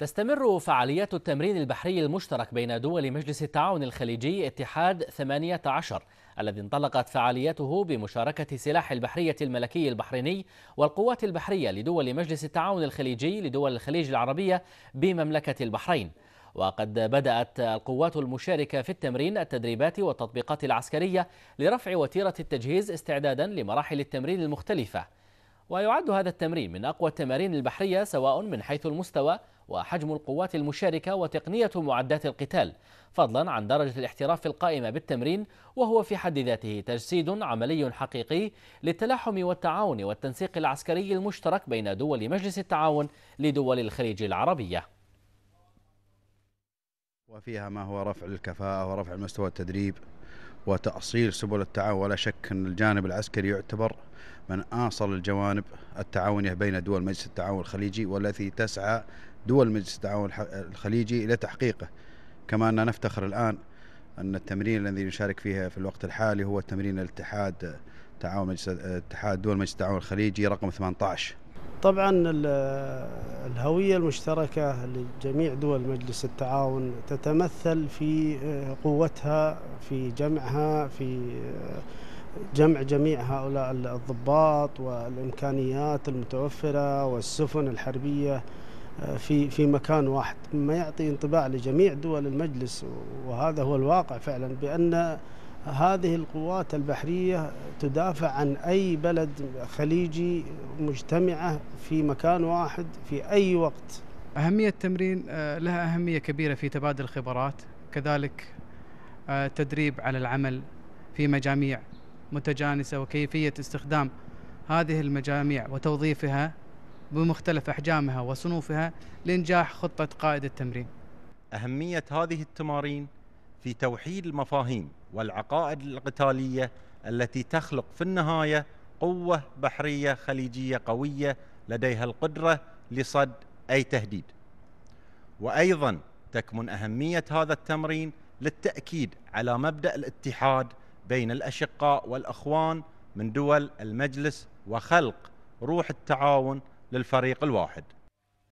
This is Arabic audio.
تستمر فعاليات التمرين البحري المشترك بين دول مجلس التعاون الخليجي اتحاد 18 الذي انطلقت فعاليته بمشاركة سلاح البحرية الملكي البحريني والقوات البحرية لدول مجلس التعاون الخليجي لدول الخليج العربية بمملكة البحرين وقد بدأت القوات المشاركة في التمرين التدريبات والتطبيقات العسكرية لرفع وتيرة التجهيز استعدادا لمراحل التمرين المختلفة ويعد هذا التمرين من أقوى التمارين البحرية سواء من حيث المستوى وحجم القوات المشاركة وتقنية معدات القتال فضلا عن درجة الاحتراف القائمة بالتمرين وهو في حد ذاته تجسيد عملي حقيقي للتلاحم والتعاون والتنسيق العسكري المشترك بين دول مجلس التعاون لدول الخليج العربية وفيها ما هو رفع الكفاءة ورفع مستوى التدريب وتأصيل سبل التعاون ولا شك أن الجانب العسكري يعتبر من آصل الجوانب التعاونية بين دول مجلس التعاون الخليجي والتي تسعى دول مجلس التعاون الخليجي الى تحقيقه كما أننا نفتخر الآن أن التمرين الذي نشارك فيه في الوقت الحالي هو تمرين الاتحاد تعاون مجلس اتحاد دول مجلس التعاون الخليجي رقم 18 طبعا الهوية المشتركة لجميع دول مجلس التعاون تتمثل في آه، قوتها في جمعها في آه، جمع جميع هؤلاء الضباط والإمكانيات المتوفرة والسفن الحربية في في مكان واحد مما يعطي انطباع لجميع دول المجلس وهذا هو الواقع فعلا بأن هذه القوات البحرية تدافع عن أي بلد خليجي مجتمعة في مكان واحد في أي وقت أهمية التمرين آه، لها أهمية كبيرة في تبادل الخبرات كذلك آه، تدريب على العمل في مجاميع متجانسة وكيفية استخدام هذه المجاميع وتوظيفها بمختلف أحجامها وصنوفها لإنجاح خطة قائد التمرين أهمية هذه التمارين في توحيد المفاهيم والعقائد القتالية التي تخلق في النهاية قوة بحرية خليجية قوية لديها القدرة لصد أي تهديد وأيضا تكمن أهمية هذا التمرين للتأكيد على مبدأ الاتحاد بين الأشقاء والأخوان من دول المجلس وخلق روح التعاون للفريق الواحد